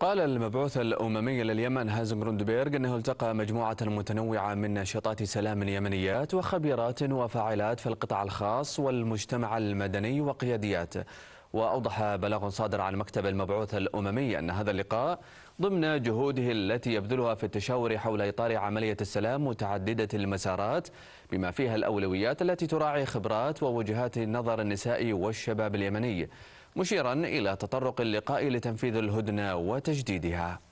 قال المبعوث الأممي لليمن هازم روندبيرغ أنه التقى مجموعة متنوعة من ناشطات سلام يمنيات وخبيرات وفاعلات في القطاع الخاص والمجتمع المدني وقياديات وأوضح بلاغ صادر عن مكتب المبعوث الأممي أن هذا اللقاء ضمن جهوده التي يبذلها في التشاور حول إطار عملية السلام متعددة المسارات بما فيها الأولويات التي تراعي خبرات ووجهات نظر النساء والشباب اليمني مشيرا إلى تطرق اللقاء لتنفيذ الهدنة وتجديدها